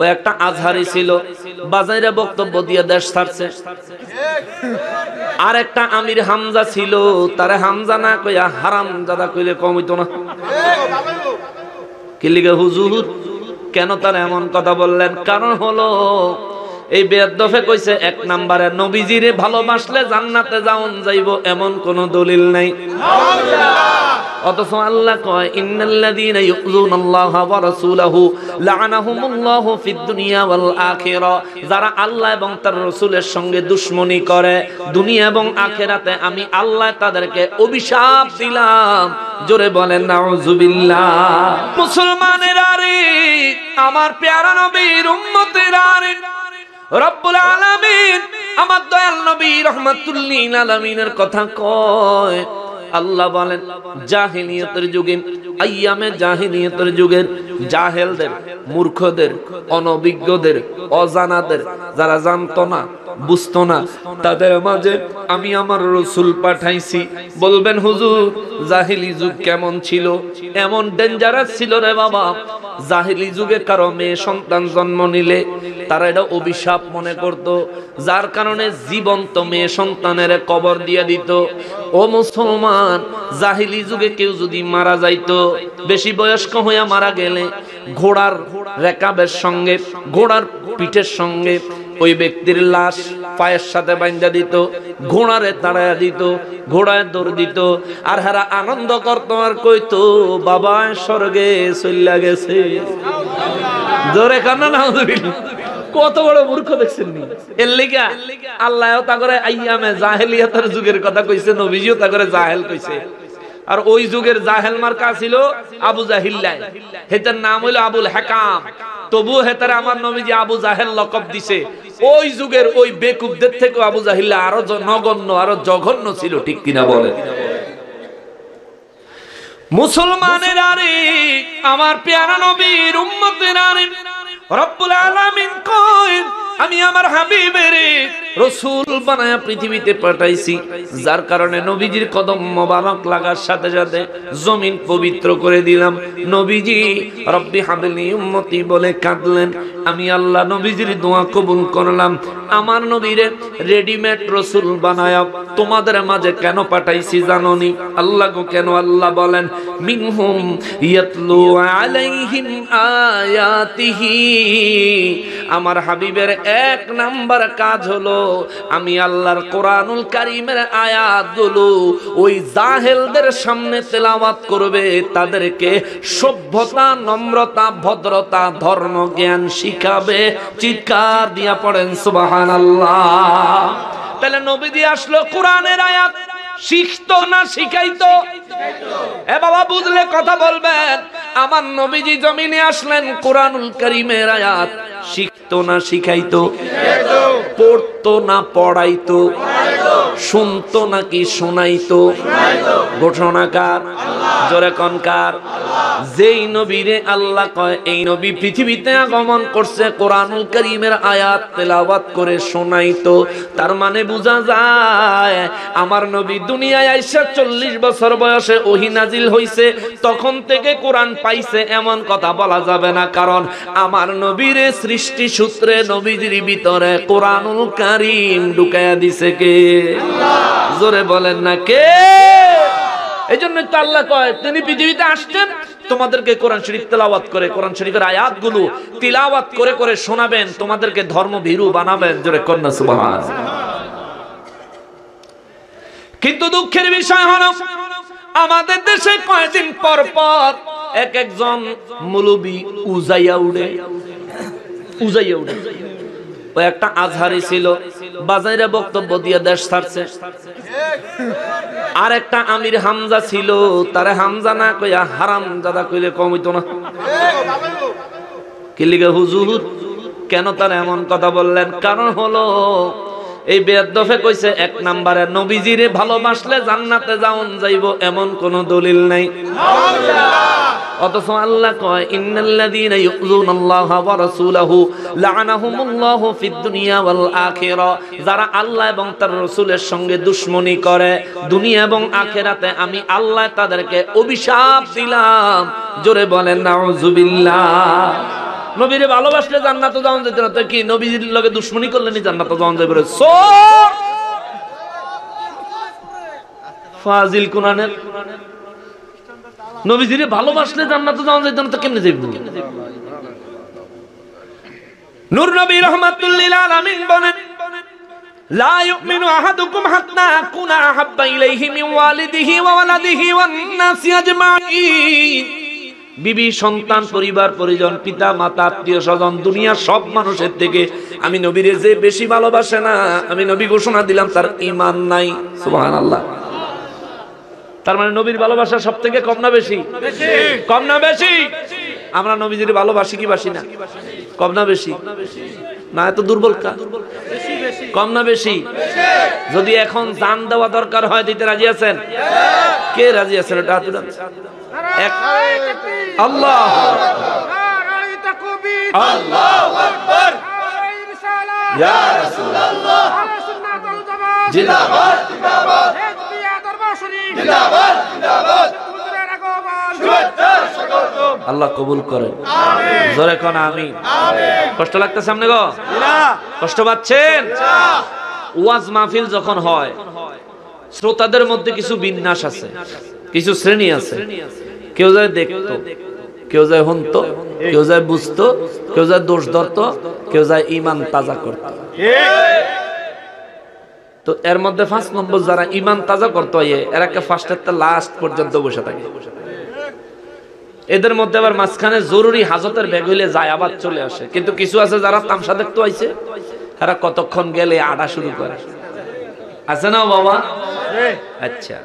কয়েকটা একটা আজহারি ছিল বাজাইরা বক্তব্য দিয়ে দেশ ছাড়ছে আর একটা আমির হামজা ছিল তারে হামজা না কইয়া হারাম দাদা কইলে কমিত না কিলিগে হুজুর কেন তার এমন কথা বললেন কারণ হলো এই বেদফে কইছে এক নম্বরে নবীজিরে ভালোবাসলে জান্নাতে যাওন যাইব এমন কোন দলিল নাই অথচ আল্লাহ কয় ইন্নাল্লাযীনা ইউযুনাল্লাহা ওয়া রাসূলাহু লাআনাহুমুল্লাহু ফিদ দুনিয়া ওয়াল আখিরা যারা আল্লাহ এবং তার রাসূলের সঙ্গে দুশমনি করে দুনিয়া এবং আখিরাতে আমি আল্লাহ তাদেরকে অভিশাপ দিলাম জোরে বলেন নাউজুবিল্লাহ মুসলমানের আরে আমার প্যারা নবীর উম্মতের আরে রব্বুল আলামিন আমার দয়াল নবী রহমাতুল্লিল আলামিনের কথা কয় আল্লাহ বলেন জাহিনিয়তের যুগে আইয়ামে জাহিনিয়তের যুগের জাহেলদের মূর্খদের অনভিজ্ঞদের অজানাদের যারা জানতো না বুঝতো না তাদের মাঝে আমি আমার রসুল পাঠাইছি বলবেন হুজুর জাহিলি যুগ কেমন ছিল এমন ডেঞ্জারাস ছিল রে বাবা জাহিলি যুগে কারো মেয়ে সন্তান জন্ম নিলে তারা এটা অভিশাপ মনে করত যার কারণে জীবন্ত মেয়ে সন্তানের কবর দিয়ে দিত ও মুসলমান জাহিলি যুগে কেউ যদি মারা যাইত বেশি বয়স্ক হইয়া মারা গেলে ঘোড়ার রেকাবের সঙ্গে ঘোড়ার পিঠের সঙ্গে ওই ব্যক্তির লাশ পায়ের সাথে বাইন্দা দিত ঘোড়ারে তাড়ায় দিত ঘোড়ায় দৌড় দিত আর হারা আনন্দ করতো আর কইতো বাবা স্বর্গে চল্লা গেছে জোরে কান্না না কত বড় মূর্খ দেখছেন এর লিগা আল্লাহ তা করে আইয়ামে জাহেলিয়াতের যুগের কথা কইছে নবীজিও তা করে জাহেল কইছে আর ওই যুগের জাহেল মার্কা ছিল আবু জাহিল্লাই হেতার নাম হইল আবুল হাকাম তবু হেতার আমার নবীজি আবু জাহেল লকব দিছে ওই যুগের ওই বেকুবদের থেকে আবু জাহিল্লা আরো নগণ্য আরো জঘন্য ছিল ঠিক কিনা বলে মুসলমানের আরে আমার পেয়ারা নবীর উম্মতের আরে রব্বুল আলামিন কয় আমি আমার হাবিবের রসুল বানায়া পৃথিবীতে পাঠাইছি যার কারণে নবীজির কদম মোবারক লাগার সাথে সাথে জমিন পবিত্র করে দিলাম নবীজি রব্বি হাবিলি উম্মতি বলে কাঁদলেন আমি আল্লাহ নবীজির দোয়া কবুল করলাম আমার নবীরে রেডিমেড রসুল বানায় তোমাদের মাঝে কেন পাঠাইছি জাননি আল্লাহ গো কেন আল্লাহ বলেন মিনহুম ইয়াতলু আলাইহিম আয়াতিহি আমার হাবিবের এক নাম্বার কাজ হলো আমি আল্লাহর কোরআনুল কারীমের আয়াতগুলো ওই জাহেলদের সামনে তেলাওয়াত করবে তাদেরকে সভ্যতা নম্রতা ভদ্রতা ধর্ম জ্ঞান শিক্ষা শিখাবে চিৎকার দিয়া পড়েন সুবাহান আল্লাহ তাহলে নবী দিয়ে আসলো কোরআনের আয়াত শিখতো না শিখাইতো এ বাবা বুঝলে কথা বলবেন আমার নবীজি জমিনে আসলেন কোরআনুল করিমের আয়াত শিখতো না শিখাইতো পড়তো না পড়াইতো শুনতো নাকি শোনাইতো ঘোষণাকার জোরে কনকার যেই নবীরে আল্লাহ কয় এই নবী পৃথিবীতে আগমন করছে কোরআনুল করিমের আয়াত তেলাওয়াত করে শোনাইতো তার মানে বোঝা যায় আমার নবী দুনিয়ায় আইসা চল্লিশ বছর বয়সে ওহি নাজিল হইছে তখন থেকে কোরআন পাইছে এমন কথা বলা যাবে না কারণ আমার নবীরে সৃষ্টি সূত্রে নবীজির ভিতরে কোরআনুল কারিম ঢুকাইয়া দিছে কে জোরে বলেন না কে এই জন্য তো আল্লাহ কয় তিনি পৃথিবীতে আসতেন তোমাদেরকে কোরআন শরীফ তেলাওয়াত করে কোরআন শরীফের আয়াত গুলো তিলাওয়াত করে করে শোনাবেন তোমাদেরকে ধর্ম ভীরু বানাবেন জোরে কন্যা সুবাহ কিন্তু দুঃখের বিষয় হলো আমাদের দেশে কয়েকদিন পর পর এক একজন মুলবি উজাইয়া উড়ে উজাইয়া উড়ে ও একটা আজহারি ছিল বাজারে বক্তব্য দিয়ে দেশ ছাড়ছে আর একটা আমির হামজা ছিল তারে হামজা না কইয়া হারাম দাদা কইলে কম হইতো না কিলিগে হুজুর কেন তার এমন কথা বললেন কারণ হলো এই বেদফে কইছে এক নাম্বারে নবীজিরে ভালোবাসলে জান্নাতে যাওন যাইব এমন কোন দলিল নাই অথচ আল্লাহ কয় ইন্নাল্লাযীনা ইউযুনাল্লাহা ওয়া রাসূলাহু লাআনাহুমুল্লাহু ফিদ দুনিয়া ওয়াল আখিরা যারা আল্লাহ এবং তার রাসূলের সঙ্গে দুশমনি করে দুনিয়া এবং আখিরাতে আমি আল্লাহ তাদেরকে অভিশাপ দিলাম জোরে বলেন নাউযুবিল্লাহ নবীরে ভালোবাসলে জান্নাত যাওয়া যেত না তো কি নবীর লগে দুশ্মনী করলে নি জান্নাত যাওয়া যাবে সো ফাজিল কুনানের নবীজিরে ভালোবাসলে জান্নাতে যাওয়া কেমনে নূর নবী রহমাতুল্লিল আলামিন বলেন বিবি সন্তান পরিবার পরিজন পিতা মাতা আত্মীয় স্বজন দুনিয়া সব মানুষের থেকে আমি নবীরে যে বেশি ভালোবাসে না আমি নবী ঘোষণা দিলাম তার ইমান নাই আল্লাহ তার মানে নবীর ভালোবাসা সব থেকে কম না বেশি কম না বেশি আমরা নবীদের ভালোবাসি কি বাসি না কম না বেশি না এত দুর্বল কম না বেশি যদি এখন দান দেওয়া দরকার হয় দিতে রাজি আছেন কে রাজি আছেন ওটা আল্লাহ জিন্দাবাদ জিন্দাবাদ আল্লাহ কবুল করে জোরে কন আমি কষ্ট লাগতেছে সামনে গো কষ্ট পাচ্ছেন ওয়াজ মাহফিল যখন হয় শ্রোতাদের মধ্যে কিছু বিন্যাস আছে কিছু শ্রেণী আছে কেউ যায় দেখতো কেউ যায় হন্ত কেউ যায় বুঝতো কেউ যায় দোষ ধরত কেউ যায় ইমান তাজা করত তো এর মধ্যে পাঁচ নম্বর যারা ইমান তাজা করতে হয় ফার্স্ট একটা লাস্ট পর্যন্ত বসে থাকে এদের মধ্যে আবার মাঝখানে জরুরি হাজতের ব্যাগ হইলে যায় আবার চলে আসে কিন্তু কিছু আছে যারা তামসা দেখতে আইছে তারা কতক্ষণ গেলে আড়া শুরু করে আছে না বাবা আচ্ছা